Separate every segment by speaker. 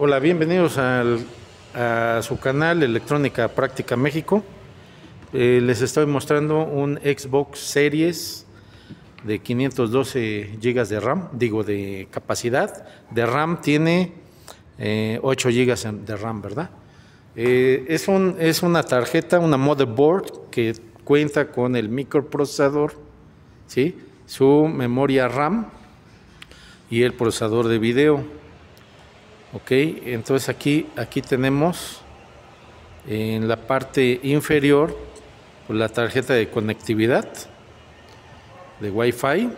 Speaker 1: Hola, bienvenidos a su canal Electrónica Práctica México. Eh, les estoy mostrando un Xbox Series de 512 GB de RAM, digo de capacidad. De RAM tiene 8 eh, GB de RAM, ¿verdad? Eh, es, un, es una tarjeta, una motherboard que cuenta con el microprocesador, ¿sí? su memoria RAM y el procesador de video ok entonces aquí aquí tenemos en la parte inferior pues, la tarjeta de conectividad de Wi-Fi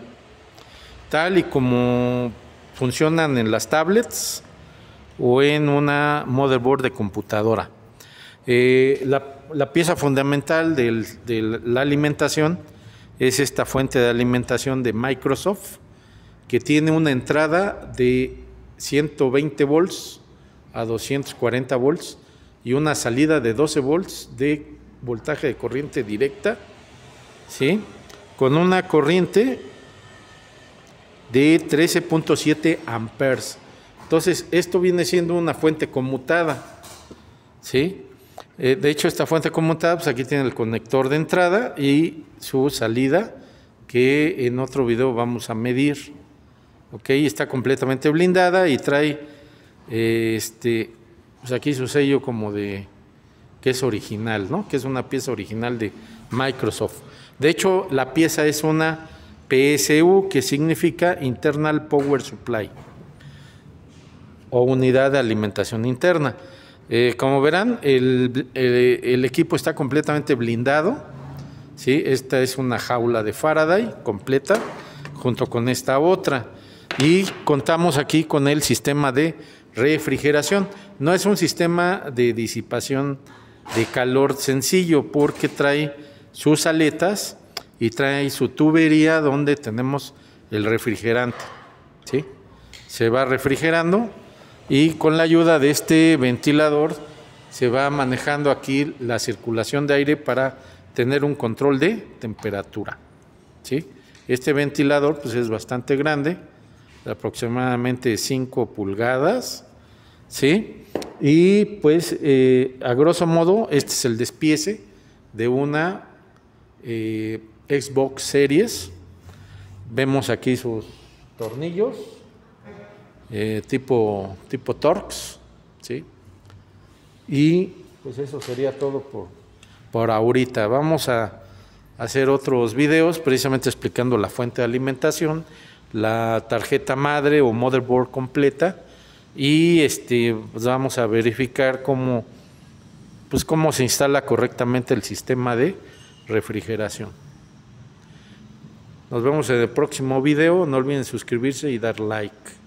Speaker 1: tal y como funcionan en las tablets o en una motherboard de computadora. Eh, la, pieza fundamental de la alimentación es esta fuente de alimentación de Microsoft que tiene una entrada de 120 volts a 240 volts y una salida de 12 volts de voltaje de corriente directa, ¿sí? Con una corriente de 13.7 amperes. Entonces, esto viene siendo una fuente conmutada, ¿sí? Eh, de hecho, esta fuente conmutada, pues aquí tiene el conector de entrada y su salida, que en otro video vamos a medir ok, está completamente blindada y trae eh, este, pues aquí su sello como de que es original, ¿no? Que es una pieza original de Microsoft. De hecho, la pieza es una PSU que significa Internal Power Supply o unidad de alimentación interna. Eh, como verán, el, equipo está completamente blindado. ¿sí? Esta es una jaula de Faraday completa junto con esta otra y contamos aquí con el sistema de refrigeración. No es un sistema de disipación de calor sencillo porque trae sus aletas y trae su tubería donde tenemos el refrigerante. Se va refrigerando y con la ayuda de este ventilador se va manejando aquí la circulación de aire para tener un control de temperatura. ¿sí? Este ventilador pues, es bastante grande aproximadamente 5 pulgadas, ¿sí? Y pues eh, a grosso modo este es el despiece de una eh, Xbox Series. Vemos aquí sus tornillos eh, tipo, tipo Torx, ¿sí? Y pues eso sería todo por, por ahorita. Vamos a hacer otros videos precisamente explicando la fuente de alimentación la tarjeta madre o motherboard completa y este, pues, vamos a verificar cómo pues, cómo se instala correctamente el sistema de refrigeración. Nos vemos en el próximo video, no olviden suscribirse y dar like.